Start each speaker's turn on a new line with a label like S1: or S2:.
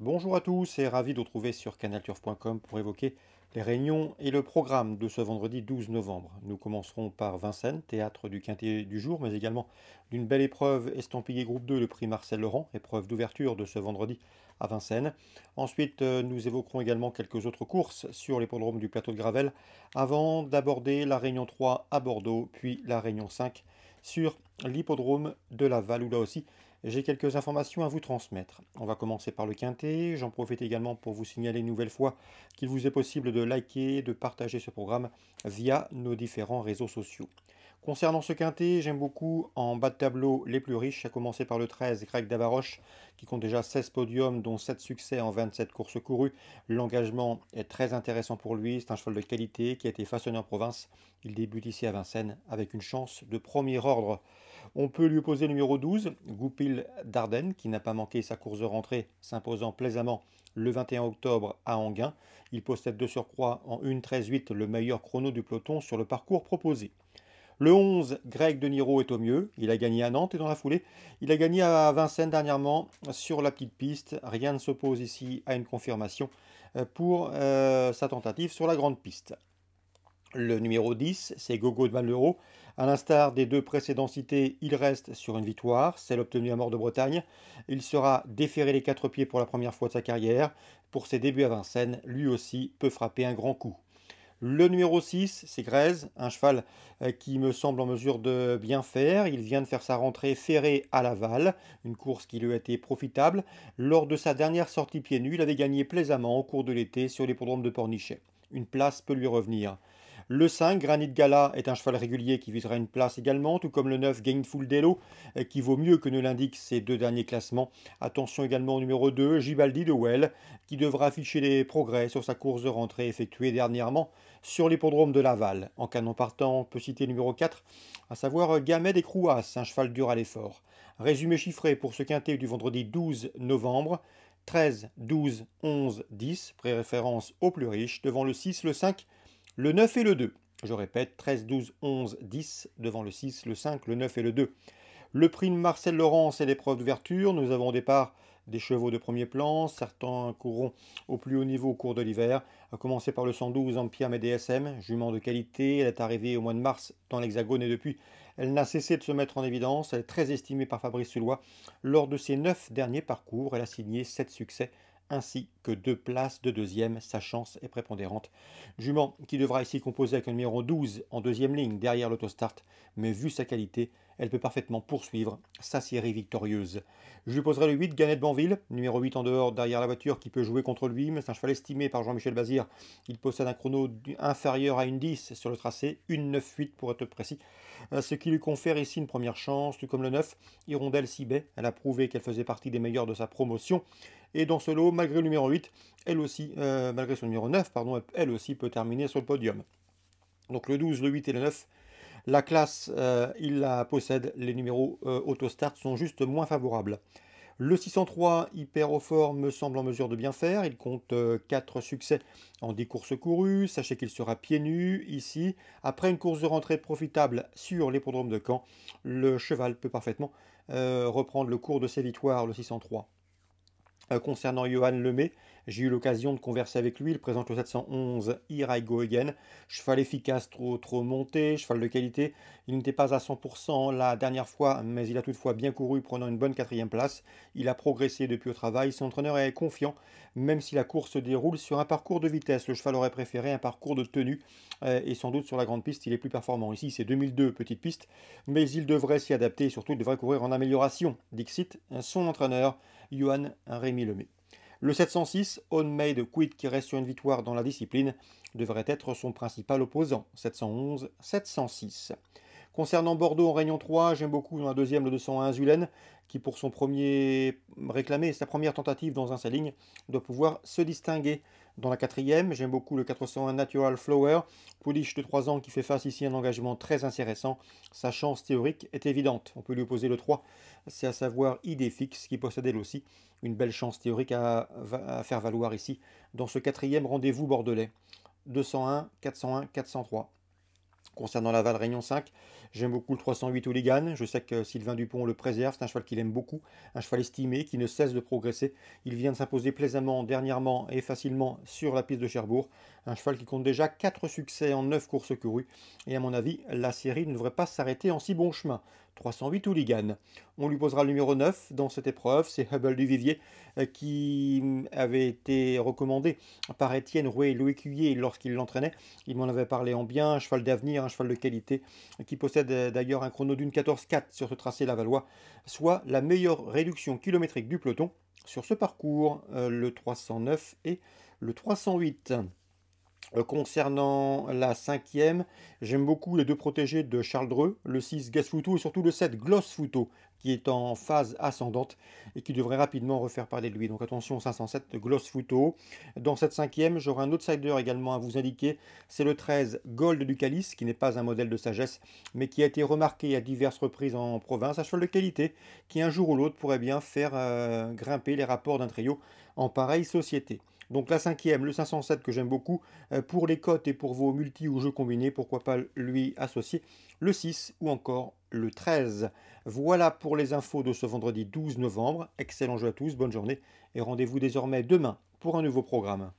S1: Bonjour à tous et ravi de vous retrouver sur canalturf.com pour évoquer les réunions et le programme de ce vendredi 12 novembre. Nous commencerons par Vincennes, théâtre du quintet du jour, mais également d'une belle épreuve estampillée groupe 2, le prix Marcel Laurent, épreuve d'ouverture de ce vendredi à Vincennes. Ensuite, euh, nous évoquerons également quelques autres courses sur l'hippodrome du plateau de Gravel, avant d'aborder la Réunion 3 à Bordeaux, puis la Réunion 5 sur l'hippodrome de la où là aussi j'ai quelques informations à vous transmettre. On va commencer par le quintet. J'en profite également pour vous signaler une nouvelle fois qu'il vous est possible de liker, de partager ce programme via nos différents réseaux sociaux. Concernant ce quintet, j'aime beaucoup en bas de tableau les plus riches, à commencer par le 13, Greg Davaroche, qui compte déjà 16 podiums, dont 7 succès en 27 courses courues. L'engagement est très intéressant pour lui, c'est un cheval de qualité qui a été façonné en province. Il débute ici à Vincennes avec une chance de premier ordre. On peut lui opposer le numéro 12, Goupil Dardenne, qui n'a pas manqué sa course de rentrée, s'imposant plaisamment le 21 octobre à Anguin. Il possède de surcroît en 1.13.8 le meilleur chrono du peloton sur le parcours proposé. Le 11, Greg De Niro est au mieux. Il a gagné à Nantes et dans la foulée, il a gagné à Vincennes dernièrement sur la petite piste. Rien ne s'oppose ici à une confirmation euh, pour euh, sa tentative sur la grande piste. Le numéro 10, c'est Gogo de Malheureux. À l'instar des deux précédents cités, il reste sur une victoire, celle obtenue à Mort de Bretagne. Il sera déféré les quatre pieds pour la première fois de sa carrière. Pour ses débuts à Vincennes, lui aussi peut frapper un grand coup. Le numéro 6, c'est Grèze, un cheval euh, qui me semble en mesure de bien faire. Il vient de faire sa rentrée ferrée à Laval, une course qui lui a été profitable. Lors de sa dernière sortie pieds nus, il avait gagné plaisamment au cours de l'été sur l'hippodrome de Pornichet. Une place peut lui revenir. Le 5, Granit Gala, est un cheval régulier qui visera une place également, tout comme le 9, Gainful Dello, euh, qui vaut mieux que ne l'indiquent ces deux derniers classements. Attention également au numéro 2, Gibaldi de Well, qui devra afficher des progrès sur sa course de rentrée effectuée dernièrement sur l'hippodrome de Laval. En canon partant, on peut citer le numéro 4, à savoir euh, Gamet et Crouas, un cheval dur à l'effort. Résumé chiffré pour ce quintet du vendredi 12 novembre. 13, 12, 11, 10, préférence aux plus riches, devant le 6, le 5, le 9 et le 2. Je répète, 13, 12, 11, 10 devant le 6, le 5, le 9 et le 2. Le prix de Marcel Laurence et l'épreuve d'ouverture. Nous avons au départ des chevaux de premier plan. Certains courront au plus haut niveau au cours de l'hiver, A commencer par le 112 en et DSM, jument de qualité. Elle est arrivée au mois de mars dans l'Hexagone et depuis, elle n'a cessé de se mettre en évidence. Elle est très estimée par Fabrice Sulois. Lors de ses 9 derniers parcours, elle a signé 7 succès ainsi que deux places de deuxième, sa chance est prépondérante. Jument qui devra ici composer avec le numéro 12 en deuxième ligne derrière l'autostart, mais vu sa qualité, elle peut parfaitement poursuivre sa série victorieuse. Je lui poserai le 8, de Banville, numéro 8 en dehors derrière la voiture qui peut jouer contre lui, mais c'est un cheval estimé par Jean-Michel Bazir. Il possède un chrono inférieur à une 10 sur le tracé, une 9-8 pour être précis, euh, ce qui lui confère ici une première chance, tout comme le 9, Hirondelle Sibet. Elle a prouvé qu'elle faisait partie des meilleurs de sa promotion. Et dans ce lot, malgré le numéro 8, elle aussi, euh, malgré son numéro 9, pardon, elle aussi peut terminer sur le podium. Donc le 12, le 8 et le 9, la classe, euh, il la possède. Les numéros euh, auto-start sont juste moins favorables. Le 603 Hyper-O-Fort me semble en mesure de bien faire. Il compte 4 succès en 10 courses courues. Sachez qu'il sera pieds nus ici. Après une course de rentrée profitable sur l'hippodrome de Caen, le cheval peut parfaitement reprendre le cours de ses victoires, le 603. Euh, concernant Johan Lemay, j'ai eu l'occasion de converser avec lui. Il présente le 711 Here Go Again. Cheval efficace, trop, trop monté, cheval de qualité. Il n'était pas à 100% la dernière fois, mais il a toutefois bien couru, prenant une bonne quatrième place. Il a progressé depuis au travail. Son entraîneur est confiant, même si la course se déroule sur un parcours de vitesse. Le cheval aurait préféré un parcours de tenue, euh, et sans doute sur la grande piste, il est plus performant. Ici, c'est 2002, petite piste, mais il devrait s'y adapter et surtout, il devrait courir en amélioration. Dixit, son entraîneur. Johan Rémy Lemay. Le 706, on-made Quid, qui reste sur une victoire dans la discipline, devrait être son principal opposant, 711-706. Concernant Bordeaux en Réunion 3, j'aime beaucoup dans la deuxième le 201 Zulen, qui pour son premier réclamé, sa première tentative dans un saligne, doit pouvoir se distinguer. Dans la quatrième, j'aime beaucoup le 401 Natural Flower, Pouliche de 3 ans qui fait face ici à un engagement très intéressant. Sa chance théorique est évidente. On peut lui opposer le 3, c'est à savoir idée fixe qui possède elle aussi une belle chance théorique à, à faire valoir ici dans ce quatrième rendez-vous bordelais. 201, 401, 403. Concernant la Val Réunion 5, j'aime beaucoup le 308 Hooligan. Je sais que Sylvain Dupont le préserve. C'est un cheval qu'il aime beaucoup, un cheval estimé qui ne cesse de progresser. Il vient de s'imposer plaisamment dernièrement et facilement sur la piste de Cherbourg. Un cheval qui compte déjà 4 succès en 9 courses courues. Et à mon avis, la série ne devrait pas s'arrêter en si bon chemin. 308 Hooligan. On lui posera le numéro 9 dans cette épreuve, c'est Hubble du Vivier euh, qui avait été recommandé par Étienne Rouet et Louis Cuyer lorsqu'il l'entraînait. Il m'en avait parlé en bien, un cheval d'avenir un cheval de qualité qui possède euh, d'ailleurs un chrono d'une 14-4 sur ce tracé Lavalois, soit la meilleure réduction kilométrique du peloton sur ce parcours, euh, le 309 et le 308. Euh, concernant la cinquième, j'aime beaucoup les deux protégés de Charles Dreux, le 6 Gasfuto et surtout le 7 Glossfuto, qui est en phase ascendante et qui devrait rapidement refaire parler de lui. Donc attention 507 Glossfuto. Dans cette cinquième, j'aurai un outsider également à vous indiquer, c'est le 13 Gold du Calice, qui n'est pas un modèle de sagesse, mais qui a été remarqué à diverses reprises en province, à cheval de qualité, qui un jour ou l'autre pourrait bien faire euh, grimper les rapports d'un trio en pareille société. Donc la cinquième, le 507 que j'aime beaucoup, euh, pour les cotes et pour vos multi ou jeux combinés, pourquoi pas lui associer le 6 ou encore le 13. Voilà pour les infos de ce vendredi 12 novembre. Excellent jeu à tous, bonne journée et rendez-vous désormais demain pour un nouveau programme.